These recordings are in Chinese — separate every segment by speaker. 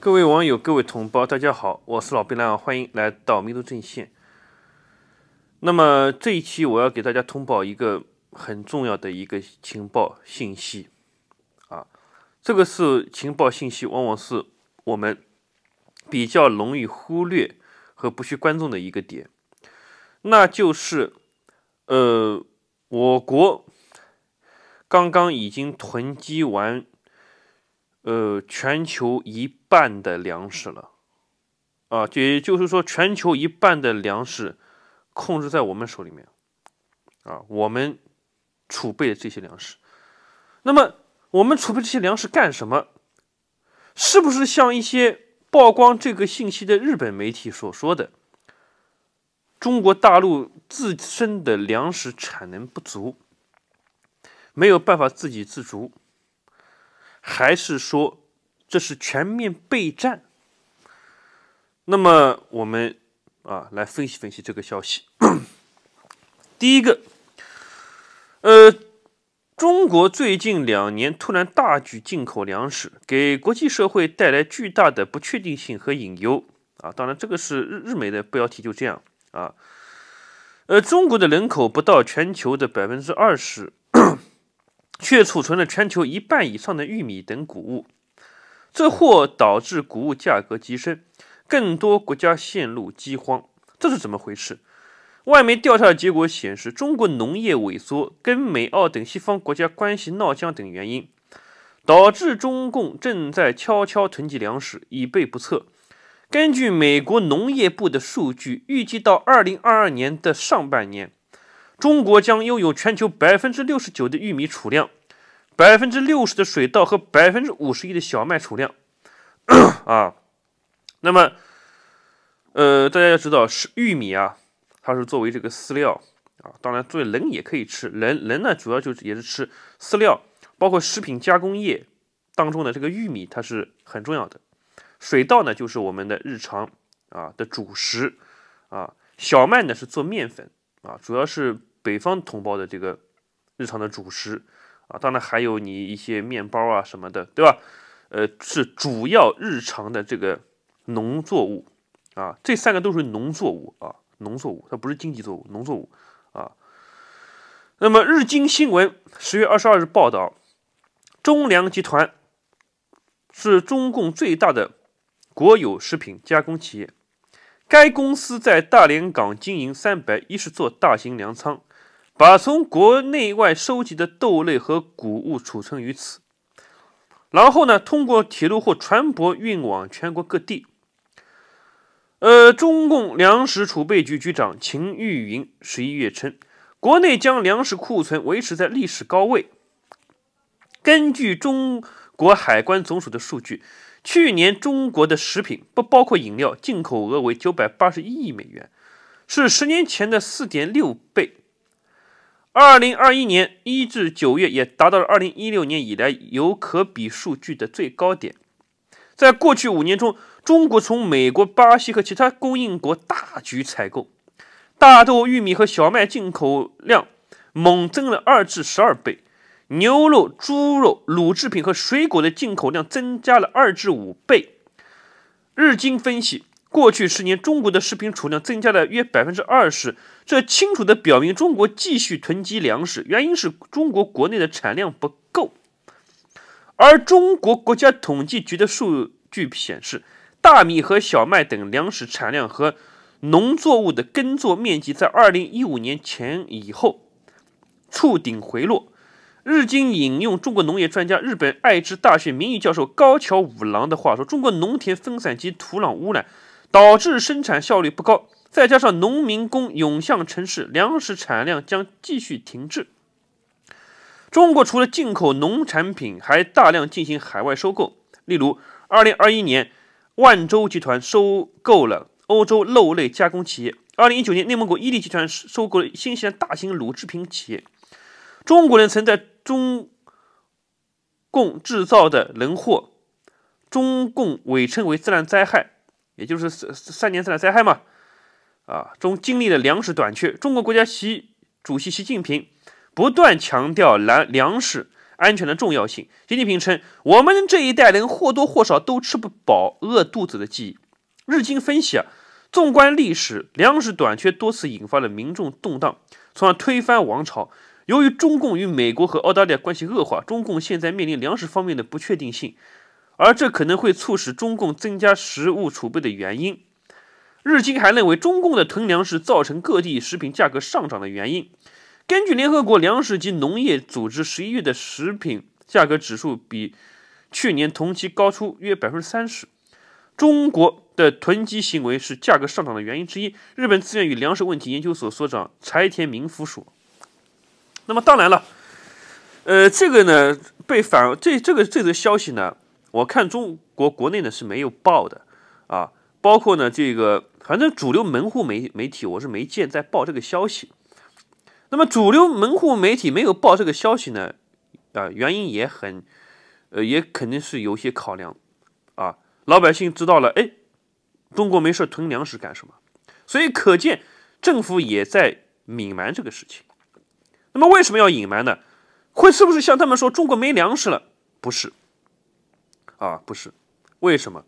Speaker 1: 各位网友，各位同胞，大家好，我是老兵啊，欢迎来到迷途阵线。那么这一期我要给大家通报一个很重要的一个情报信息啊，这个是情报信息，往往是我们比较容易忽略和不去关注的一个点，那就是呃，我国刚刚已经囤积完。呃，全球一半的粮食了，啊，也就是说，全球一半的粮食控制在我们手里面，啊，我们储备这些粮食，那么我们储备这些粮食干什么？是不是像一些曝光这个信息的日本媒体所说的，中国大陆自身的粮食产能不足，没有办法自给自足？还是说这是全面备战？那么我们啊来分析分析这个消息。第一个，呃，中国最近两年突然大举进口粮食，给国际社会带来巨大的不确定性和隐忧啊。当然，这个是日日美的标题就这样啊。呃，中国的人口不到全球的百分之二十。却储存了全球一半以上的玉米等谷物，这或导致谷物价格急升，更多国家陷入饥荒，这是怎么回事？外媒调查结果显示，中国农业萎缩、跟美澳等西方国家关系闹僵等原因，导致中共正在悄悄囤积粮食以备不测。根据美国农业部的数据，预计到二零二二年的上半年。中国将拥有全球百分之六十九的玉米储量，百分之六十的水稻和百分之五十一的小麦储量。啊，那么，呃，大家要知道是玉米啊，它是作为这个饲料啊，当然，作为人也可以吃人，人呢主要就是也是吃饲料，包括食品加工业当中的这个玉米，它是很重要的。水稻呢，就是我们的日常啊的主食啊，小麦呢是做面粉啊，主要是。北方同胞的这个日常的主食啊，当然还有你一些面包啊什么的，对吧？呃，是主要日常的这个农作物啊，这三个都是农作物啊，农作物它不是经济作物，农作物啊。那么，《日经新闻》十月二十二日报道，中粮集团是中共最大的国有食品加工企业。该公司在大连港经营三百一十座大型粮仓。把从国内外收集的豆类和谷物储存于此，然后呢，通过铁路或船舶运往全国各地。呃，中共粮食储备局局长秦玉云十一月称，国内将粮食库存维持在历史高位。根据中国海关总署的数据，去年中国的食品（不包括饮料）进口额为九百八十一亿美元，是十年前的四点六倍。二零二一年一至九月也达到了二零一六年以来有可比数据的最高点。在过去五年中，中国从美国、巴西和其他供应国大举采购大豆、玉米和小麦进口量猛增了二至十二倍，牛肉、猪肉、乳制品和水果的进口量增加了二至五倍。日经分析。过去十年，中国的食品储量增加了约百分之二十，这清楚地表明中国继续囤积粮食，原因是中国国内的产量不够。而中国国家统计局的数据显示，大米和小麦等粮食产量和农作物的耕作面积在二零一五年前以后触顶回落。日经引用中国农业专家、日本爱知大学名誉教授高桥五郎的话说：“中国农田分散及土壤污染。”导致生产效率不高，再加上农民工涌向城市，粮食产量将继续停滞。中国除了进口农产品，还大量进行海外收购。例如，二零二一年，万州集团收购了欧洲肉类加工企业；二零一九年，内蒙古伊利集团收购了新西兰大型乳制品企业。中国人曾在中共制造的人祸，中共伪称为自然灾害。也就是三三年自然灾害嘛，啊中经历了粮食短缺，中国国家习主席习近平不断强调粮粮食安全的重要性。习近平称，我们这一代人或多或少都吃不饱、饿肚子的记忆。日经分析啊，纵观历史，粮食短缺多次引发了民众动荡，从而推翻王朝。由于中共与美国和澳大利亚关系恶化，中共现在面临粮食方面的不确定性。而这可能会促使中共增加食物储备的原因。日经还认为，中共的囤粮是造成各地食品价格上涨的原因。根据联合国粮食及农业组织十一月的食品价格指数，比去年同期高出约百分之三十。中国的囤积行为是价格上涨的原因之一。日本资源与粮食问题研究所所长柴田明夫说。那么当然了，呃，这个呢被反这这个这则消息呢。我看中国国内呢是没有报的，啊，包括呢这个，反正主流门户媒媒体我是没见在报这个消息。那么主流门户媒体没有报这个消息呢，啊，原因也很，呃，也肯定是有些考量，啊，老百姓知道了，哎，中国没事囤粮食干什么？所以可见政府也在隐瞒这个事情。那么为什么要隐瞒呢？会是不是像他们说中国没粮食了？不是。啊，不是，为什么？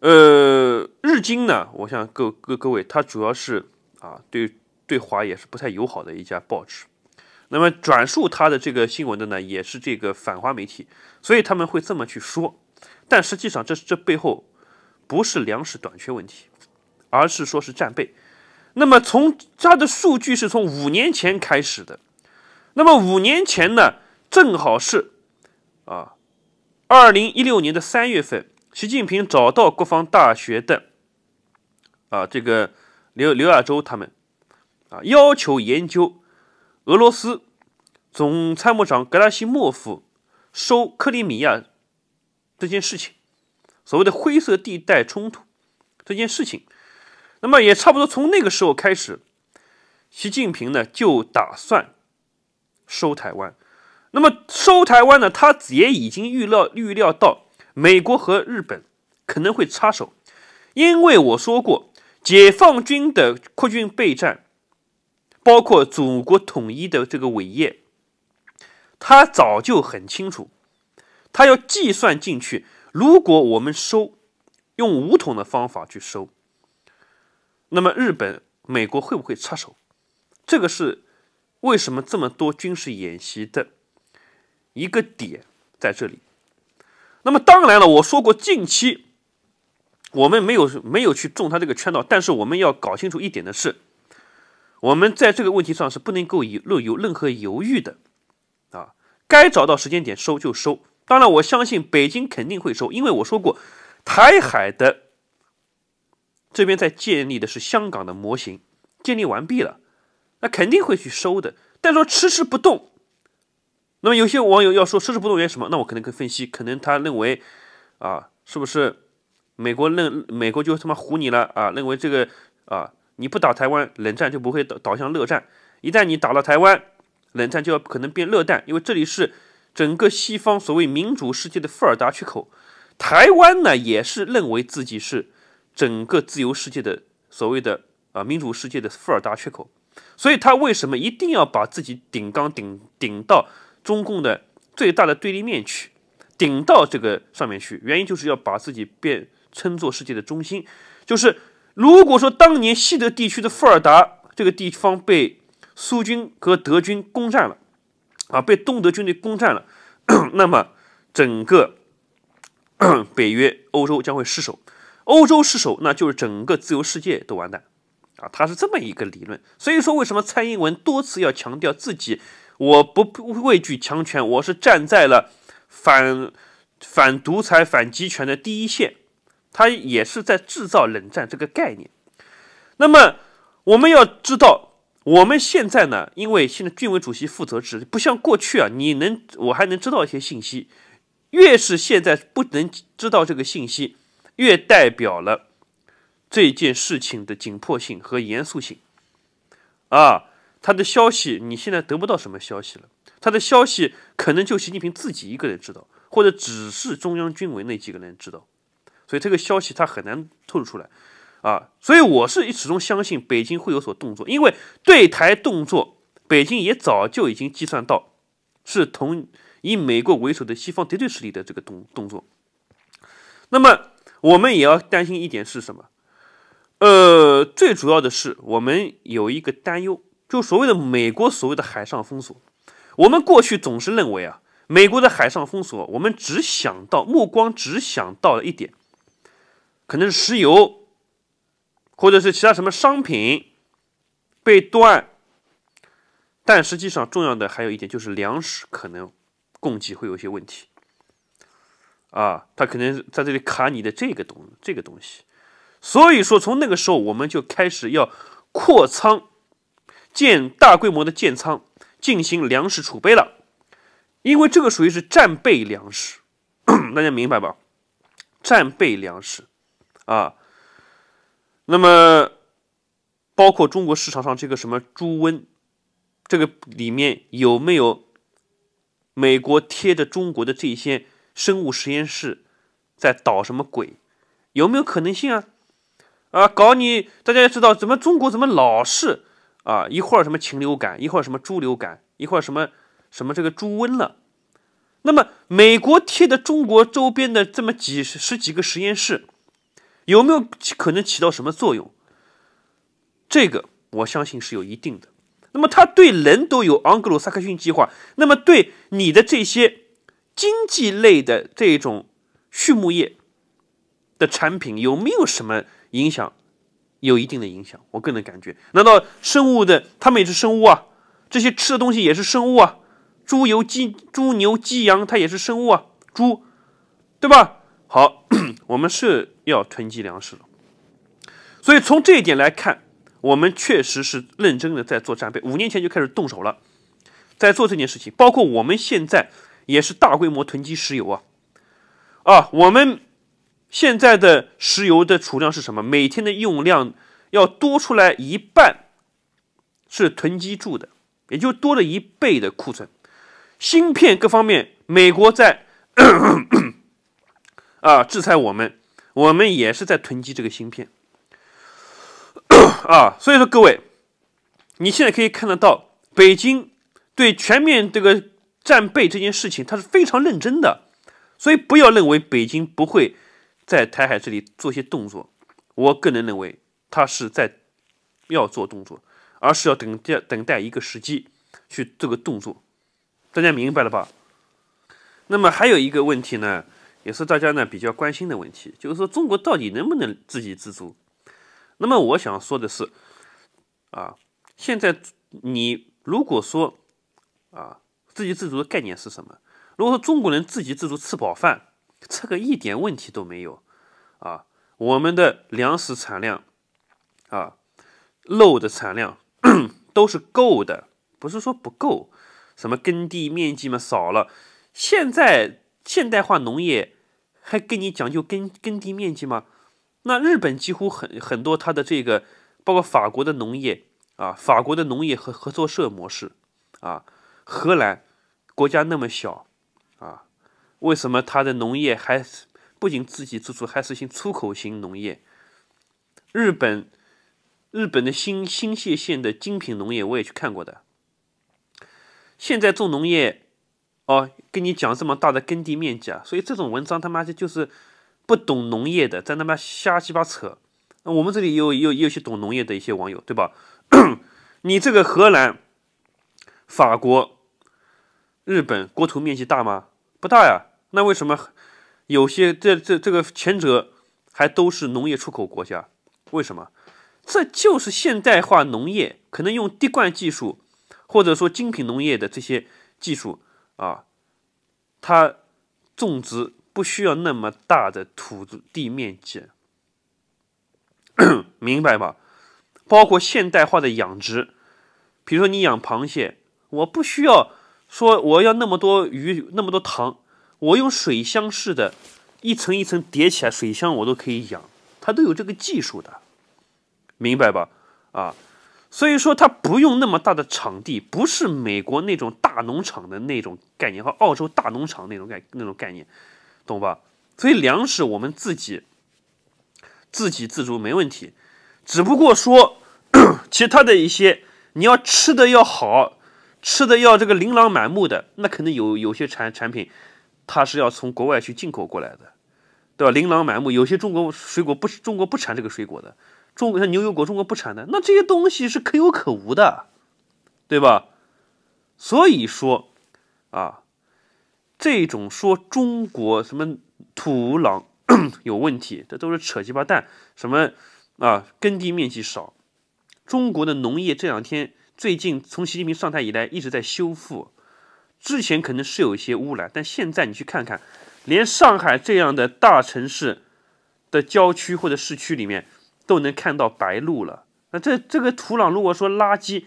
Speaker 1: 呃，日经呢？我想各各各位，它主要是啊，对对华也是不太友好的一家报纸。那么转述它的这个新闻的呢，也是这个反华媒体，所以他们会这么去说。但实际上，这这背后不是粮食短缺问题，而是说是战备。那么从它的数据是从五年前开始的。那么五年前呢，正好是啊。二零一六年的三月份，习近平找到国防大学的，啊，这个刘刘亚洲他们，啊，要求研究俄罗斯总参谋长格拉西莫夫收克里米亚这件事情，所谓的灰色地带冲突这件事情。那么也差不多从那个时候开始，习近平呢就打算收台湾。那么收台湾呢？他也已经预料预料到美国和日本可能会插手，因为我说过，解放军的扩军备战，包括祖国统一的这个伟业，他早就很清楚，他要计算进去。如果我们收，用武统的方法去收，那么日本、美国会不会插手？这个是为什么这么多军事演习的？一个点在这里，那么当然了，我说过近期我们没有没有去中他这个圈套，但是我们要搞清楚一点的是，我们在这个问题上是不能够有任有任何犹豫的啊！该找到时间点收就收，当然我相信北京肯定会收，因为我说过，台海的这边在建立的是香港的模型，建立完毕了，那肯定会去收的。但说迟迟不动，那么有些网友要说，设置不动员什么？那我可能可以分析，可能他认为，啊，是不是美国认美国就他妈唬你了啊？认为这个啊，你不打台湾冷战就不会导导向热战，一旦你打了台湾冷战，就要可能变热战，因为这里是整个西方所谓民主世界的富尔达缺口。台湾呢，也是认为自己是整个自由世界的所谓的啊民主世界的富尔达缺口，所以他为什么一定要把自己顶缸顶顶到？中共的最大的对立面去顶到这个上面去，原因就是要把自己变称作世界的中心。就是如果说当年西德地区的富尔达这个地方被苏军和德军攻占了，啊，被东德军队攻占了，那么整个 北约欧洲将会失守，欧洲失守，那就是整个自由世界都完蛋啊！他是这么一个理论，所以说为什么蔡英文多次要强调自己？我不畏惧强权，我是站在了反反独裁、反集权的第一线。他也是在制造冷战这个概念。那么我们要知道，我们现在呢，因为现在军委主席负责制，不像过去啊，你能我还能知道一些信息。越是现在不能知道这个信息，越代表了这件事情的紧迫性和严肃性啊。他的消息，你现在得不到什么消息了。他的消息可能就习近平自己一个人知道，或者只是中央军委那几个人知道，所以这个消息他很难透露出来啊。所以我是始终相信北京会有所动作，因为对台动作，北京也早就已经计算到是同以美国为首的西方敌对势力的这个动动作。那么我们也要担心一点是什么？呃，最主要的是我们有一个担忧。就所谓的美国所谓的海上封锁，我们过去总是认为啊，美国的海上封锁，我们只想到目光只想到了一点，可能是石油，或者是其他什么商品被断，但实际上重要的还有一点就是粮食，可能供给会有一些问题，啊，他可能在这里卡你的这个东这个东西，所以说从那个时候我们就开始要扩仓。建大规模的建仓，进行粮食储备了，因为这个属于是战备粮食，大家明白吧？战备粮食，啊，那么包括中国市场上这个什么猪瘟，这个里面有没有美国贴着中国的这些生物实验室在捣什么鬼？有没有可能性啊？啊，搞你！大家也知道，怎么中国怎么老是。啊，一会儿什么禽流感，一会儿什么猪流感，一会儿什么什么这个猪瘟了。那么美国贴的中国周边的这么几十几个实验室，有没有可能起到什么作用？这个我相信是有一定的。那么它对人都有昂格鲁撒克逊计划，那么对你的这些经济类的这种畜牧业的产品有没有什么影响？有一定的影响，我个人感觉，难道生物的，他们也是生物啊？这些吃的东西也是生物啊？猪油、鸡、猪、牛、鸡、羊，它也是生物啊？猪，对吧？好，我们是要囤积粮食了，所以从这一点来看，我们确实是认真的在做战备，五年前就开始动手了，在做这件事情，包括我们现在也是大规模囤积石油啊，啊，我们。现在的石油的储量是什么？每天的用量要多出来一半，是囤积住的，也就多了一倍的库存。芯片各方面，美国在 啊制裁我们，我们也是在囤积这个芯片 啊。所以说，各位，你现在可以看得到，北京对全面这个战备这件事情，他是非常认真的，所以不要认为北京不会。在台海这里做些动作，我个人认为他是在要做动作，而是要等待等待一个时机去做个动作，大家明白了吧？那么还有一个问题呢，也是大家呢比较关心的问题，就是说中国到底能不能自给自足？那么我想说的是，啊，现在你如果说啊自给自足的概念是什么？如果说中国人自给自足吃饱饭。这个一点问题都没有，啊，我们的粮食产量，啊，肉的产量都是够的，不是说不够，什么耕地面积嘛少了，现在现代化农业还跟你讲究耕耕地面积吗？那日本几乎很很多它的这个，包括法国的农业啊，法国的农业和合作社模式啊，荷兰国家那么小啊。为什么它的农业还不仅自己自足，还实行出口型农业？日本，日本的新新泻县的精品农业我也去看过的。现在种农业，哦，跟你讲这么大的耕地面积啊，所以这种文章他妈的就是不懂农业的，在他妈瞎鸡巴扯。我们这里有有有些懂农业的一些网友，对吧？你这个荷兰、法国、日本国土面积大吗？不大呀。那为什么有些这这这个前者还都是农业出口国家？为什么？这就是现代化农业可能用滴灌技术，或者说精品农业的这些技术啊，它种植不需要那么大的土地面积，明白吧？包括现代化的养殖，比如说你养螃蟹，我不需要说我要那么多鱼那么多塘。我用水箱式的，一层一层叠起来，水箱我都可以养，它都有这个技术的，明白吧？啊，所以说它不用那么大的场地，不是美国那种大农场的那种概念和澳洲大农场那种概那种概念，懂吧？所以粮食我们自己自给自足没问题，只不过说 其他的一些你要吃的要好吃的要这个琳琅满目的，那可能有有些产产品。它是要从国外去进口过来的，对吧？琳琅满目，有些中国水果不，中国不产这个水果的，中国像牛油果，中国不产的，那这些东西是可有可无的，对吧？所以说，啊，这种说中国什么土壤 有问题，这都是扯鸡巴蛋。什么啊，耕地面积少，中国的农业这两天最近从习近平上台以来一直在修复。之前可能是有一些污染，但现在你去看看，连上海这样的大城市的郊区或者市区里面都能看到白鹭了。那这这个土壤如果说垃圾，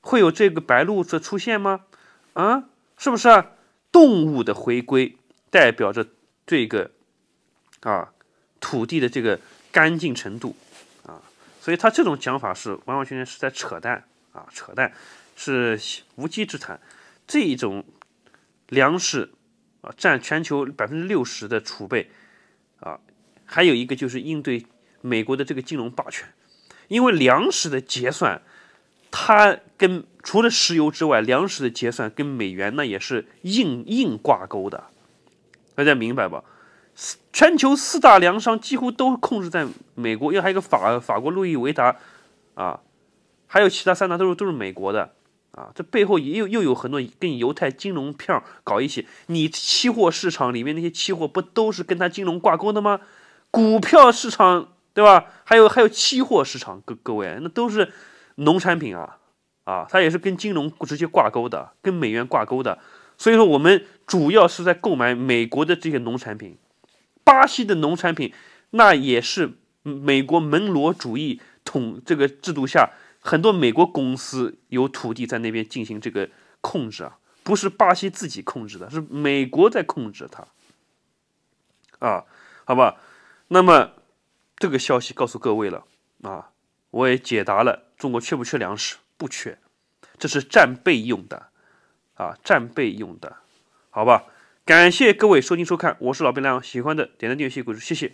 Speaker 1: 会有这个白鹭的出现吗？啊，是不是？动物的回归代表着这个啊土地的这个干净程度啊，所以他这种讲法是完完全全是在扯淡啊，扯淡是无稽之谈。这一种粮食啊，占全球百分之六十的储备啊，还有一个就是应对美国的这个金融霸权，因为粮食的结算，它跟除了石油之外，粮食的结算跟美元那也是硬硬挂钩的，大家明白吧？四全球四大粮商几乎都控制在美国，因为还有个法法国路易维达啊，还有其他三大都是都是美国的。啊，这背后也有又有很多跟犹太金融票搞一起。你期货市场里面那些期货不都是跟它金融挂钩的吗？股票市场对吧？还有还有期货市场，各各位那都是农产品啊啊，它也是跟金融直接挂钩的，跟美元挂钩的。所以说我们主要是在购买美国的这些农产品，巴西的农产品，那也是美国门罗主义统这个制度下。很多美国公司有土地在那边进行这个控制啊，不是巴西自己控制的，是美国在控制它。啊，好吧，那么这个消息告诉各位了啊，我也解答了中国缺不缺粮食，不缺，这是战备用的啊，战备用的，好吧，感谢各位收听收看，我是老兵亮，喜欢的点赞订阅关注，谢谢。